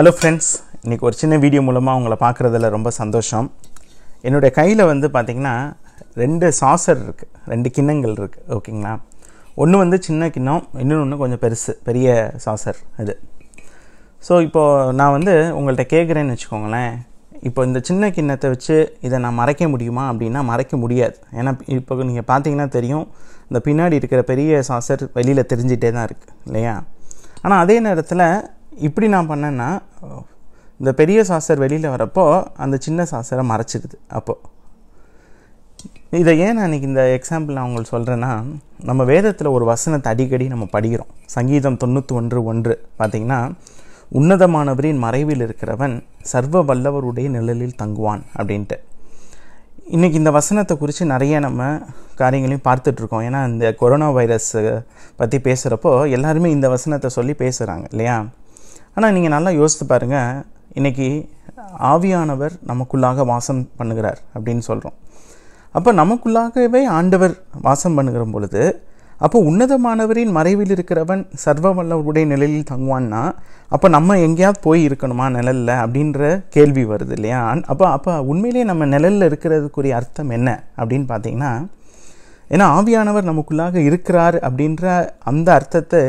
hello friends இன்றைக்கி ஒரு சின்ன வீடியோ மூலமாக உங்களை பார்க்குறதுல ரொம்ப சந்தோஷம் என்னுடைய கையில் வந்து பார்த்திங்கன்னா ரெண்டு சாசர் இருக்குது ரெண்டு கிண்ணங்கள் இருக்குது ஓகேங்களா ஒன்று வந்து சின்ன கிண்ணம் இன்னொன்று கொஞ்சம் பெருசு பெரிய சாசர் இது ஸோ இப்போது நான் வந்து உங்கள்கிட்ட கேட்குறேன்னு வச்சுக்கோங்களேன் இப்போ இந்த சின்ன கிண்ணத்தை வச்சு இதை நான் மறைக்க முடியுமா அப்படின்னா மறைக்க முடியாது ஏன்னா இப்போ நீங்கள் பார்த்தீங்கன்னா தெரியும் இந்த பின்னாடி இருக்கிற பெரிய சாசர் வெளியில் தெரிஞ்சிட்டே தான் இருக்குது இல்லையா ஆனால் அதே நேரத்தில் இப்படி நான் பண்ணேன்னா இந்த பெரிய சாஸ்தர் வெளியில் வரப்போ அந்த சின்ன சாசரை மறைச்சிடுது அப்போது இதை ஏன் நான் இன்றைக்கி இந்த எக்ஸாம்பிள் நான் உங்களுக்கு சொல்கிறேன்னா நம்ம வேதத்தில் ஒரு வசனத்தை அடிக்கடி நம்ம படிக்கிறோம் சங்கீதம் தொண்ணூற்றி ஒன்று ஒன்று பார்த்திங்கன்னா உன்னதமானவரின் மறைவில் இருக்கிறவன் சர்வ வல்லவருடைய நிழலில் தங்குவான் அப்படின்ட்டு இன்றைக்கி இந்த வசனத்தை குறித்து நிறைய நம்ம காரியங்களையும் பார்த்துட்ருக்கோம் ஏன்னா இந்த கொரோனா வைரஸ் பற்றி பேசுகிறப்போ எல்லாருமே இந்த வசனத்தை சொல்லி பேசுகிறாங்க இல்லையா ஆனால் நீங்கள் நல்லா யோசித்து பாருங்கள் இன்றைக்கி ஆவியானவர் நமக்குள்ளாக வாசம் பண்ணுகிறார் அப்படின்னு சொல்கிறோம் அப்போ நமக்குள்ளாகவே ஆண்டவர் வாசம் பண்ணுகிற பொழுது அப்போ உன்னதமானவரின் மறைவில் இருக்கிறவன் சர்வ வல்லவருடைய நிலையில் தங்குவான்னா அப்போ நம்ம எங்கேயாவது போய் இருக்கணுமா நிழலில் அப்படின்ற கேள்வி வருது இல்லையா அப்போ அப்போ உண்மையிலேயே நம்ம நிழலில் இருக்கிறதுக்குரிய அர்த்தம் என்ன அப்படின்னு பார்த்தீங்கன்னா ஏன்னா ஆவியானவர் நமக்குள்ளாக இருக்கிறார் அப்படின்ற அந்த அர்த்தத்தை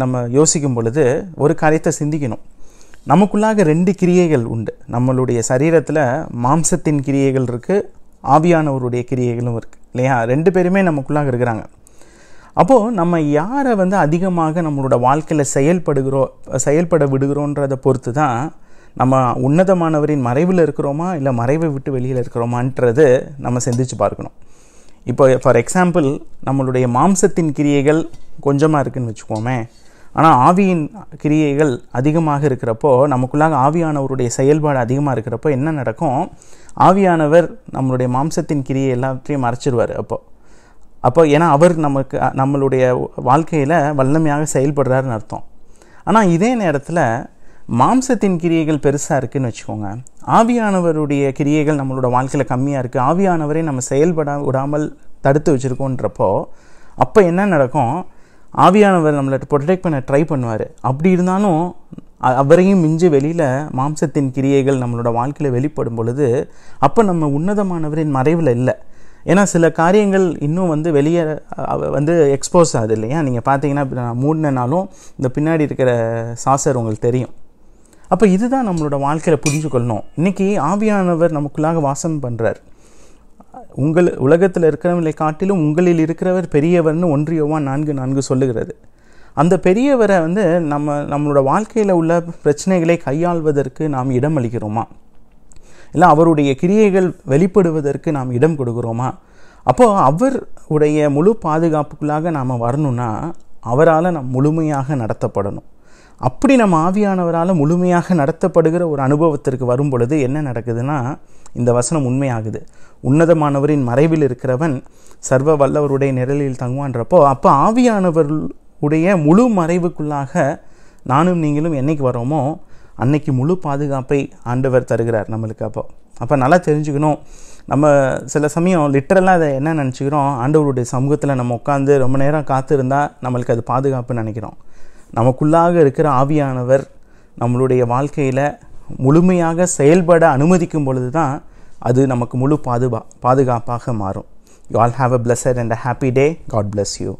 நம்ம யோசிக்கும் பொழுது ஒரு காரியத்தை சிந்திக்கணும் நமக்குள்ளாக ரெண்டு கிரியைகள் உண்டு நம்மளுடைய சரீரத்தில் மாம்சத்தின் கிரியைகள் இருக்குது ஆவியானவருடைய கிரியைகளும் இருக்குது இல்லையா ரெண்டு பேருமே நமக்குள்ளாக இருக்கிறாங்க அப்போது நம்ம யாரை வந்து அதிகமாக நம்மளோட வாழ்க்கையில் செயல்படுகிறோ செயல்பட விடுகிறோன்றதை பொறுத்து தான் நம்ம உன்னதமானவரின் மறைவில் இருக்கிறோமா இல்லை மறைவை விட்டு வெளியில் இருக்கிறோமான்றது நம்ம சிந்திச்சு பார்க்கணும் இப்போ ஃபார் எக்ஸாம்பிள் நம்மளுடைய மாம்சத்தின் கிரியைகள் கொஞ்சமாக இருக்குதுன்னு வச்சுக்கோமே ஆனால் ஆவியின் கிரியைகள் அதிகமாக இருக்கிறப்போ நமக்குள்ளாக ஆவியானவருடைய செயல்பாடு அதிகமாக இருக்கிறப்போ என்ன நடக்கும் ஆவியானவர் நம்மளுடைய மாம்சத்தின் கிரியை எல்லாத்தையும் மறைச்சிடுவார் அப்போது அப்போ ஏன்னா அவர் நமக்கு நம்மளுடைய வாழ்க்கையில் வல்லமையாக செயல்படுறாருன்னு அர்த்தம் ஆனால் இதே நேரத்தில் மாம்சத்தின் கிரியைகள் பெருசாக இருக்குதுன்னு வச்சுக்கோங்க ஆவியானவருடைய கிரியைகள் நம்மளோட வாழ்க்கையில் கம்மியாக இருக்குது ஆவியானவரை நம்ம செயல்பட விடாமல் தடுத்து வச்சுருக்கோன்றப்போ அப்போ என்ன நடக்கும் ஆவியானவர் நம்மளை ப்ரொடெக்ட் பண்ண ட்ரை பண்ணுவார் அப்படி இருந்தாலும் அவரையும் மிஞ்சி வெளியில் மாம்சத்தின் கிரியைகள் நம்மளோட வாழ்க்கையில் வெளிப்படும் பொழுது அப்போ நம்ம உன்னதமானவரின் மறைவில் இல்லை ஏன்னா சில காரியங்கள் இன்னும் வந்து வெளியே வந்து எக்ஸ்போஸ் ஆகுது இல்லையா நீங்கள் பார்த்தீங்கன்னா நான் மூடினாலும் இந்த பின்னாடி இருக்கிற சாசர் உங்களுக்கு தெரியும் அப்போ இதுதான் நம்மளோட வாழ்க்கையில் புரிஞ்சுக்கொள்ளணும் கொள்ளணும் இன்றைக்கி ஆவியானவர் நமக்குள்ளாக வாசம் பண்ணுறார் உங்கள் உலகத்தில் இருக்கிறவங்களை காட்டிலும் உங்களில் இருக்கிறவர் பெரியவர்னு ஒன்றியவா நான்கு நான்கு சொல்லுகிறது அந்த பெரியவரை வந்து நம்ம நம்மளோட வாழ்க்கையில் உள்ள பிரச்சனைகளை கையாள்வதற்கு நாம் இடம் அளிக்கிறோமா இல்லை அவருடைய கிரியைகள் வெளிப்படுவதற்கு நாம் இடம் கொடுக்குறோமா அப்போது அவர் உடைய முழு பாதுகாப்புக்குள்ளாக நாம் வரணும்னா அவரால் நம் முழுமையாக நடத்தப்படணும் அப்படி நம்ம ஆவியானவரால் முழுமையாக நடத்தப்படுகிற ஒரு அனுபவத்திற்கு வரும் பொழுது என்ன நடக்குதுன்னா இந்த வசனம் உண்மையாகுது உன்னதமானவரின் மறைவில் இருக்கிறவன் சர்வ வல்லவருடைய நிரலில் தங்குவான்றப்போ அப்போ ஆவியானவர் உடைய முழு மறைவுக்குள்ளாக நானும் நீங்களும் என்னைக்கு வரோமோ அன்னைக்கு முழு பாதுகாப்பை ஆண்டவர் தருகிறார் நம்மளுக்கு அப்போ அப்போ நல்லா தெரிஞ்சுக்கணும் நம்ம சில சமயம் லிட்டரலாக அதை என்ன நினச்சிக்கிறோம் ஆண்டவருடைய சமூகத்தில் நம்ம உட்காந்து ரொம்ப நேரம் காத்திருந்தால் நம்மளுக்கு அது பாதுகாப்பு நினைக்கிறோம் நமக்குள்ளாக இருக்கிற ஆவியானவர் நம்மளுடைய வாழ்க்கையில் முழுமையாக செயல்பட அனுமதிக்கும் பொழுது தான் அது நமக்கு முழு பாதுகா பாதுகாப்பாக மாறும் you all have a pleasure and a happy day God bless you